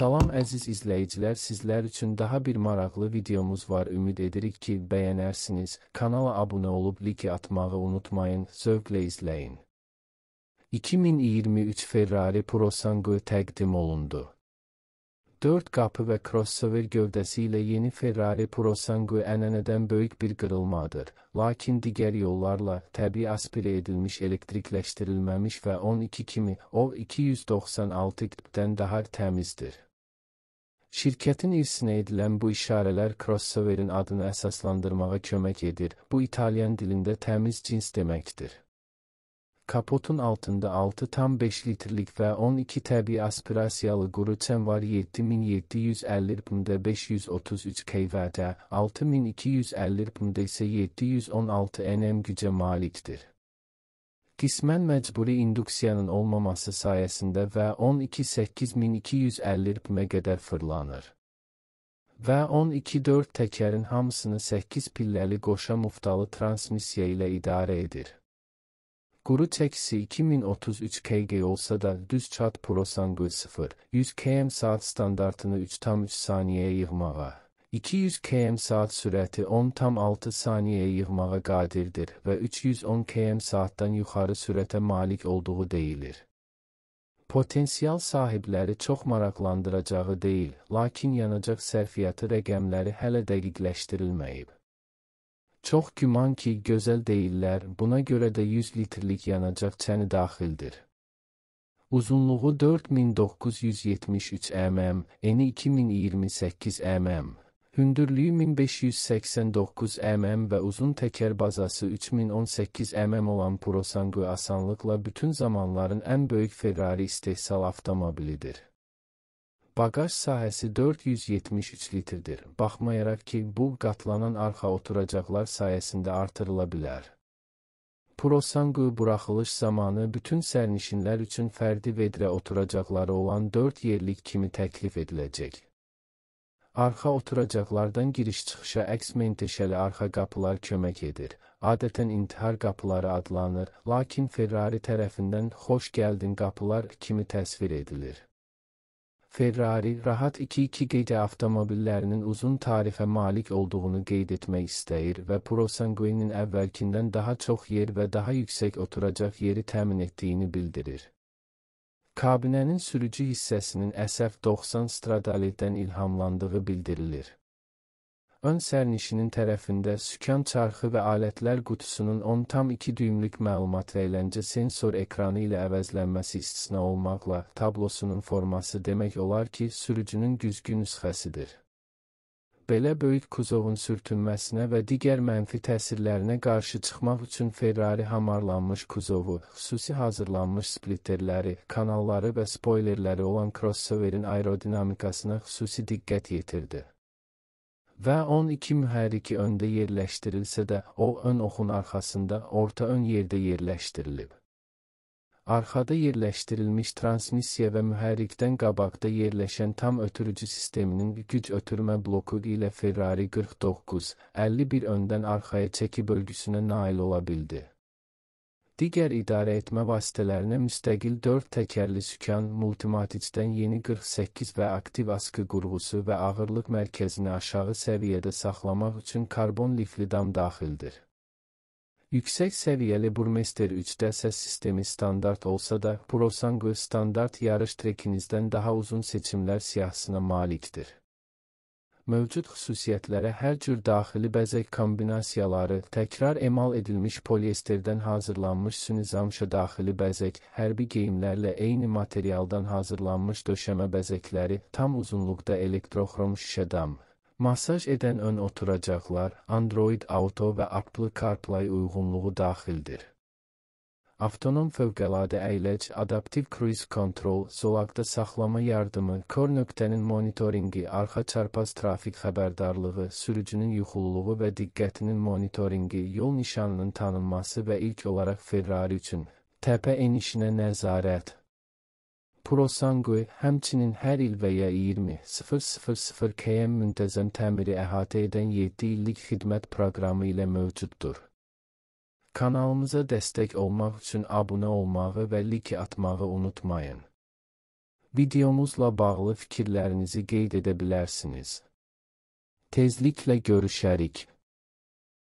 Salam əziz izləyicilər, sizlər üçün daha bir maraqlı videomuz var. Ümid edirik ki, bəyənərsiniz. Kanala abunə olub like atmağı unutmayın. Zövqlə izləyin. 2023 Ferrari ProSangue təqdim olundu. 4 qapı və crossover gövdəsi ilə yeni Ferrari ProSangue ənənədən böyük bir qırılmadır, lakin digər yollarla təbii aspirə edilmiş elektrikləşdirilməmiş və 12 kimi O296 dən daha təmizdir. Şirkətin irsinə edilən bu işarələr crossoverin adını əsaslandırmağa kömək edir. Bu İtalyan dilində təmiz cins deməkdir. Kapotun altında 6,5 litrlik və 12 təbii aspirasiyalı quru çən var 7750 pmda 533 kVdə, 6250 pmda isə 716 nm gücə malikdir qismən məcburi induksiyanın olmaması sayəsində və 12-8250 rütmə qədər fırlanır. Və 12-4 təkərin hamısını 8 pilləli qoşa muftalı transmissiya ilə idarə edir. Quru çəkisi 2033 kg olsa da düz çat prosanqı 0, 100 km saat standartını 3,3 saniyəyə yığmağa. 200 km saat sürəti 10,6 saniyəyə yığmağa qadirdir və 310 km saatdan yuxarı sürətə malik olduğu deyilir. Potensial sahibləri çox maraqlandıracağı deyil, lakin yanacaq sərfiyyatı rəqəmləri hələ dəqiqləşdirilməyib. Çox güman ki, gözəl deyillər, buna görə də 100 litrlik yanacaq çəni daxildir uzunluğu 4973 mm, eni 2028 mm, Hündürlüyü 1589 mm və uzun təkər bazası 3018 mm olan Purosangue asanlıqla bütün zamanların ən böyük Ferrari istehsal avtomobilidir. Bagaj sahəsi 473 litrdir, baxmayaraq ki, bu qatlanan arxa oturacaqlar sayəsində artırıla bilər. Purosangue buraxılış zamanı bütün sərnişinlər üçün fərdi vedrə oturacaqları olan 4 yerlik kimi təklif ediləcək. Arxa oturacaqlardan giriş-çıxışa əks menteşəli arxa qapılar kömək edir. Adətən intihar qapıları adlanır, lakin Ferrari tərəfindən xoş gəldin qapılar kimi təsvir edilir. Ferrari rahat 2-2 qeydə avtomobillərinin uzun tarifə malik olduğunu qeyd etmək istəyir və Prosanguinin əvvəlkindən daha çox yer və daha yüksək oturacaq yeri təmin etdiyini bildirir. Kabinənin sürücü hissəsinin SF-90 stradalitdən ilhamlandığı bildirilir. Ön sərnişinin tərəfində sükan çarxı və alətlər qutusunun 10,2 düyümlük məlumat və əyləncə sensor ekranı ilə əvəzlənməsi istisna olmaqla, tablosunun forması demək olar ki, sürücünün güzgü nüsxəsidir belə böyük kuzovun sürtünməsinə və digər mənfi təsirlərinə qarşı çıxmaq üçün Ferrari hamarlanmış kuzovu, xüsusi hazırlanmış splitterləri, kanalları və spoilerləri olan crossoverin aerodinamikasına xüsusi diqqət yetirdi. Və 12 mühərriki öndə yerləşdirilsə də, o ön oxun arxasında orta ön yerdə yerləşdirilib. Arxada yerləşdirilmiş transmissiya və mühərrikdən qabaqda yerləşən tam ötürücü sisteminin güc ötürmə bloku ilə Ferrari 49-51 öndən arxaya çəkib ölgüsünə nail ola bildi. Digər idarə etmə vasitələrinə müstəqil 4 təkərli sükan multimatikdən yeni 48 və aktiv askı qurğusu və ağırlıq mərkəzini aşağı səviyyədə saxlamaq üçün karbon lifli dam daxildir. Yüksek seviyeli Burmester 3'te ses sistemi standart olsa da ProSangu standart yarış trekinizden daha uzun seçimler siyahısına malikdir. Mövcud xüsusiyyətlərə hər cür daxili bəzək kombinasiyaları, təkrar emal edilmiş polyesterdən hazırlanmış süni zamşa daxili bəzək, hərbi geyimlərlə eyni materialdan hazırlanmış döşəmə bəzəkləri, tam uzunluqda elektroxrom şüşədam, Masaj edən ön oturacaqlar Android Auto və Apple CarPlay uyğunluğu daxildir. Avtonom fövqəladə əyləc, adaptiv cruise control, zolaqda saxlama yardımı, kör nöqtənin monitorinqi, arxa çarpaz trafik xəbərdarlığı, sürücünün yuxululuğu və diqqətinin monitorinqi, yol nişanının tanınması və ilk olaraq Ferrari üçün təpə enişinə nəzarət Prosangue həmçinin hər il və ya 20.000 km müntəzəm təmiri əhatə edən 7 illik xidmət proqramı ilə mövcuddur. Kanalımıza dəstək olmaq üçün abunə olmağı və lik atmağı unutmayın. Videomuzla bağlı fikirlərinizi qeyd edə bilərsiniz. Tezliklə görüşərik.